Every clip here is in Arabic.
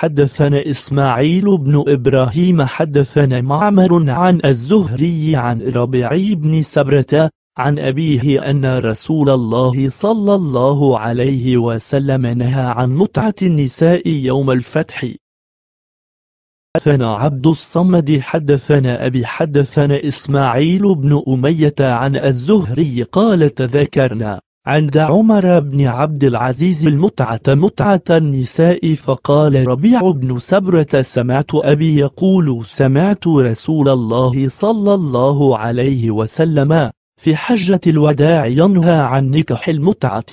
حدثنا إسماعيل بن إبراهيم حدثنا معمر عن الزهري عن ربيع بن سبرة عن أبيه أن رسول الله صلى الله عليه وسلم نهى عن متعة النساء يوم الفتح حدثنا عبد الصمد حدثنا أبي حدثنا إسماعيل بن أمية عن الزهري قال تذكرنا عند عمر بن عبد العزيز المتعة متعة النساء فقال ربيع بن سبرة سمعت أبي يقول سمعت رسول الله صلى الله عليه وسلم في حجة الوداع ينهى عن نكح المتعة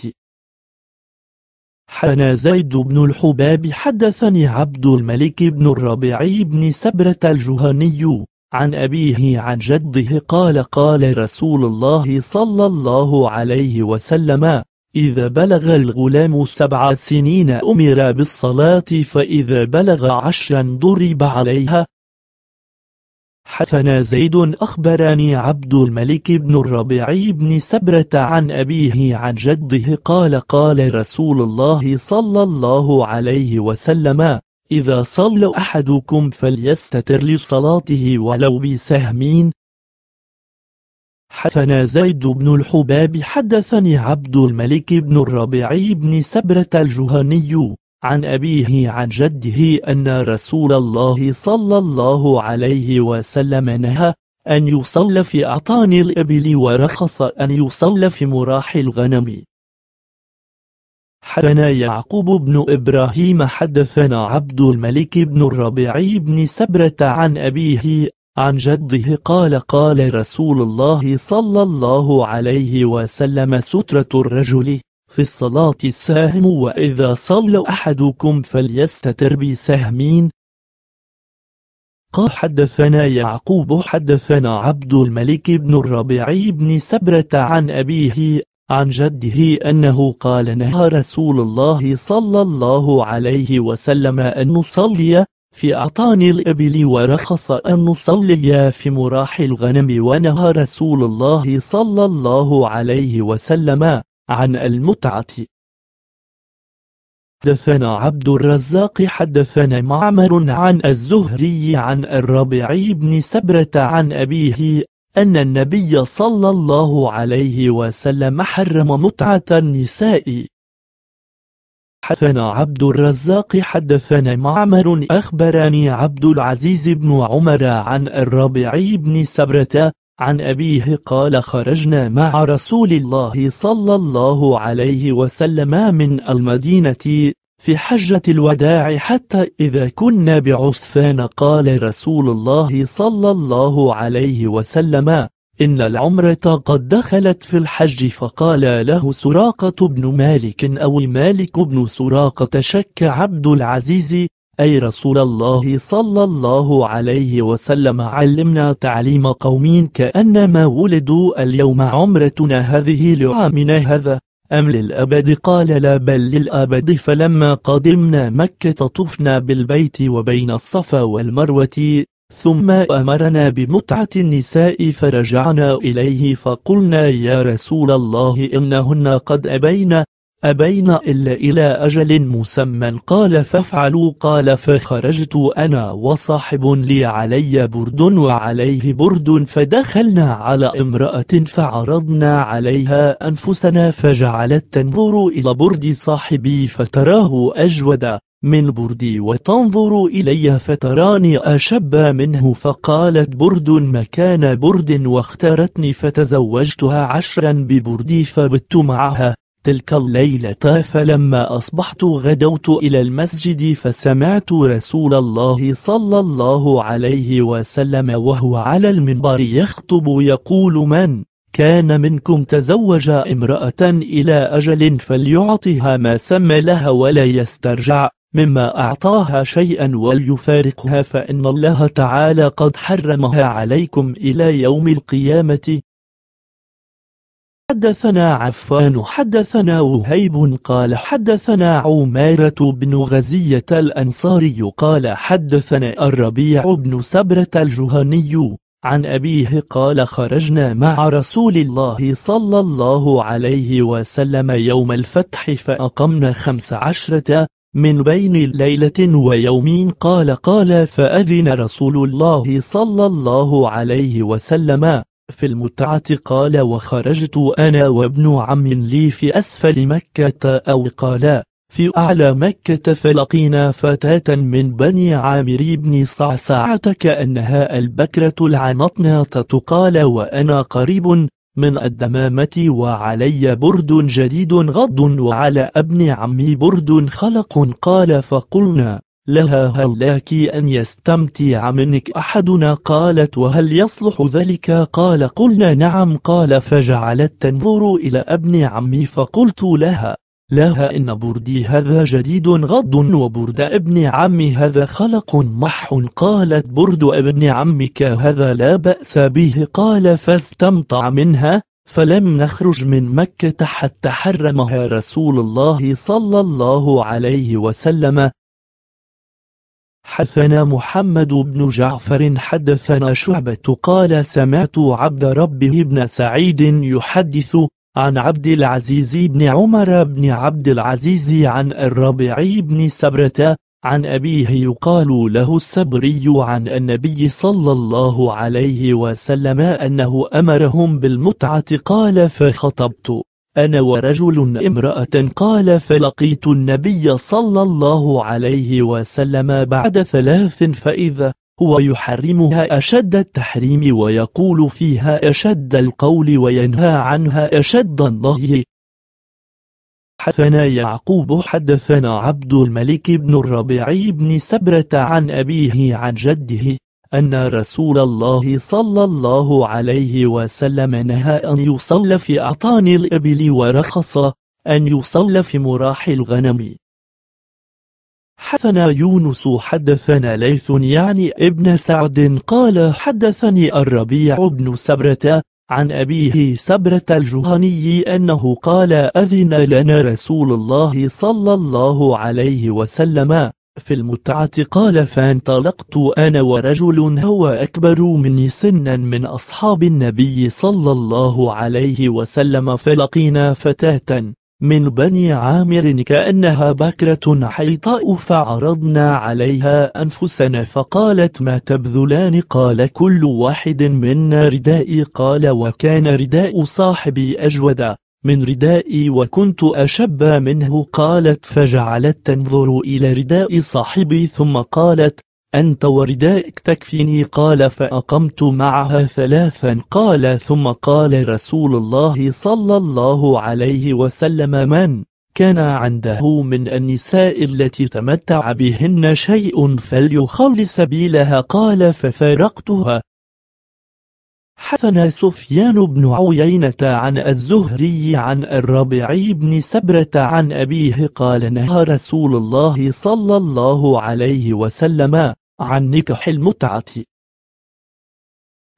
حنا زيد بن الحباب حدثني عبد الملك بن الربيع بن سبرة الجهني عن أبيه عن جده قال قال رسول الله صلى الله عليه وسلم إذا بلغ الغلام سبع سنين أمر بالصلاة فإذا بلغ عشرا ضرب عليها حثنا زيد أخبرني عبد الملك بن الربيع بن سبرة عن أبيه عن جده قال قال رسول الله صلى الله عليه وسلم إذا صلى أحدكم فليستتر لصلاته ولو بسهمين حدثنا زيد بن الحباب حدثني عبد الملك بن الربيع بن سبرة الجهني عن أبيه عن جده أن رسول الله صلى الله عليه وسلم نهى أن يصلى في أعطان الإبل ورخص أن يصلى في مراح الغنم حدثنا يعقوب بن إبراهيم حدثنا عبد الملك بن الربيع بن سبرة عن أبيه عن جده قال قال رسول الله صلى الله عليه وسلم سترة الرجل في الصلاة الساهم وإذا صلى أحدكم فليستتر بسهمين قال حدثنا يعقوب حدثنا عبد الملك بن الربيع بن سبرة عن أبيه عن جده أنه قال نهى رسول الله صلى الله عليه وسلم أن نصلي في أعطان الإبل ورخص أن نصلي في مراح الغنم ونهى رسول الله صلى الله عليه وسلم عن المتعة حدثنا عبد الرزاق حدثنا معمر عن الزهري عن الربيع بن سبرة عن أبيه أن النبي صلى الله عليه وسلم حرم متعة النساء حدثنا عبد الرزاق حدثنا معمر أخبرني عبد العزيز بن عمر عن الربيعي بن سبرة عن أبيه قال خرجنا مع رسول الله صلى الله عليه وسلم من المدينة في حجة الوداع حتى إذا كنا بعصفان قال رسول الله صلى الله عليه وسلم إن العمرة قد دخلت في الحج فقال له سراقة بن مالك أو مالك بن سراقة شك عبد العزيز أي رسول الله صلى الله عليه وسلم علمنا تعليم قوم كأنما ولدوا اليوم عمرتنا هذه لعامنا هذا أم للأبد قال لا بل للأبد فلما قدمنا مكة طفنا بالبيت وبين الصفا والمروة ثم أمرنا بمتعة النساء فرجعنا إليه فقلنا يا رسول الله إنهن قد أبين أبين إلا إلى أجل مسمى قال فافعلوا قال فخرجت أنا وصاحب لي علي برد وعليه برد فدخلنا على امرأة فعرضنا عليها أنفسنا فجعلت تنظر إلى برد صاحبي فتراه أجود من بردي وتنظر إلي فتراني أشب منه فقالت برد مكان برد واختارتني فتزوجتها عشرا ببردي فبت معها تلك الليلة فلما أصبحت غدوت إلى المسجد فسمعت رسول الله صلى الله عليه وسلم وهو على المنبر يخطب يقول من كان منكم تزوج امرأة إلى أجل فليعطها ما سمى لها ولا يسترجع مما أعطاها شيئا وليفارقها فإن الله تعالى قد حرمها عليكم إلى يوم القيامة حدثنا عفان حدثنا وهيب قال حدثنا عمارة بن غزية الأنصاري قال حدثنا الربيع بن سبرة الجهني عن أبيه قال خرجنا مع رسول الله صلى الله عليه وسلم يوم الفتح فأقمنا خمس عشرة من بين ليلة ويومين قال قال فأذن رسول الله صلى الله عليه وسلم في المتعة قال وخرجت أنا وابن عم لي في أسفل مكة أو قال في أعلى مكة فلقينا فتاة من بني عامر بن صعصعة كأنها البكرة العنطناطة قال وأنا قريب من الدمامة وعلي برد جديد غض وعلى ابن عمي برد خلق قال فقلنا لها هل لك أن يستمتع منك أحدنا قالت وهل يصلح ذلك قال قلنا نعم قال فجعلت تنظر إلى ابن عمي فقلت لها لها إن بردي هذا جديد غض وبرد ابن عمي هذا خلق مح قالت برد ابن عمك هذا لا بأس به قال فاستمتع منها فلم نخرج من مكة حتى حرمها رسول الله صلى الله عليه وسلم حدثنا محمد بن جعفر حدثنا شعبة قال سمعت عبد ربه بن سعيد يحدث عن عبد العزيز بن عمر بن عبد العزيز عن الربيع بن سبرة عن أبيه يقال له السبري عن النبي صلى الله عليه وسلم أنه أمرهم بالمتعة قال فخطبت أنا ورجل امرأة قال فلقيت النبي صلى الله عليه وسلم بعد ثلاث فإذا هو يحرمها أشد التحريم ويقول فيها أشد القول وينهى عنها أشد النهي حدثنا يعقوب حدثنا عبد الملك بن الربيع بن سبرة عن أبيه عن جده أن رسول الله صلى الله عليه وسلم نهى أن يصلى في أعطان الإبل ورخص أن يصلى في مراح الغنم حدثنا يونس حدثنا ليث يعني ابن سعد قال حدثني الربيع بن سبرة عن أبيه سبرة الجهني أنه قال أذن لنا رسول الله صلى الله عليه وسلم في المتعة قال فانطلقت أنا ورجل هو أكبر مني سنا من أصحاب النبي صلى الله عليه وسلم فلقينا فتاة من بني عامر كأنها بكرة حيطاء فعرضنا عليها أنفسنا فقالت ما تبذلان قال كل واحد منا ردائي قال وكان رداء صاحبي أجود من ردائي وكنت أشب منه قالت فجعلت تنظر إلى رداء صاحبي ثم قالت أنت وردائك تكفيني قال فأقمت معها ثلاثا قال ثم قال رسول الله صلى الله عليه وسلم من كان عنده من النساء التي تمتع بهن شيء فليخل سبيلها قال ففارقتها حثنا سفيان بن عيينة عن الزهري عن الربيع بن سبرة عن أبيه قال نهى رسول الله صلى الله عليه وسلم عن نكح المتعة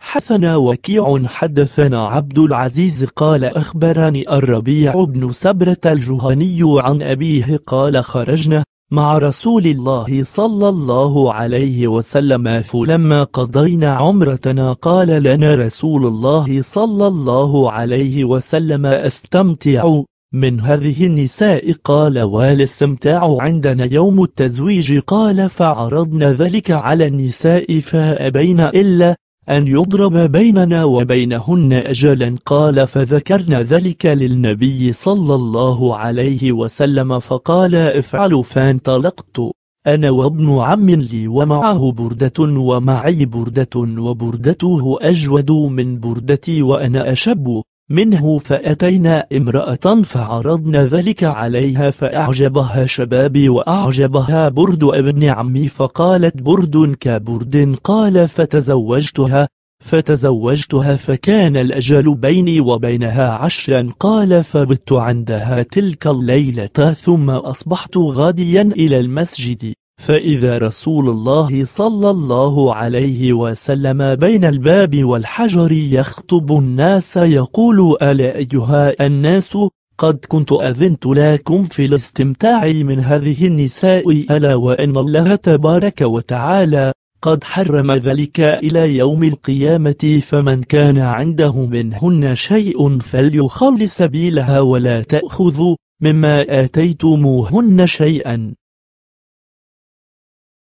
حثنا وكيع حدثنا عبد العزيز قال أخبرني الربيع بن سبرة الجهني عن أبيه قال خرجنا مع رسول الله صلى الله عليه وسلم فلما قضينا عمرتنا قال لنا رسول الله صلى الله عليه وسلم استمتعوا من هذه النساء قال والاستمتاع عندنا يوم التزويج قال فعرضنا ذلك على النساء فأبين إلا أن يضرب بيننا وبينهن أجلا قال فذكرنا ذلك للنبي صلى الله عليه وسلم فقال افعل فانطلقت أنا وابن عم لي ومعه بردة ومعي بردة وبردته أجود من بردتي وأنا أشب منه فأتينا امرأة فعرضنا ذلك عليها فأعجبها شبابي وأعجبها برد ابن عمي فقالت برد كبرد قال فتزوجتها فتزوجتها فكان الأجل بيني وبينها عشرا قال فبت عندها تلك الليلة ثم أصبحت غاديا إلى المسجد فإذا رسول الله صلى الله عليه وسلم بين الباب والحجر يخطب الناس يقول ألا أيها الناس قد كنت أذنت لكم في الاستمتاع من هذه النساء ألا وأن الله تبارك وتعالى قد حرم ذلك إلى يوم القيامة فمن كان عنده منهن شيء فليخل سبيلها ولا تأخذوا مما آتيتموهن شيئا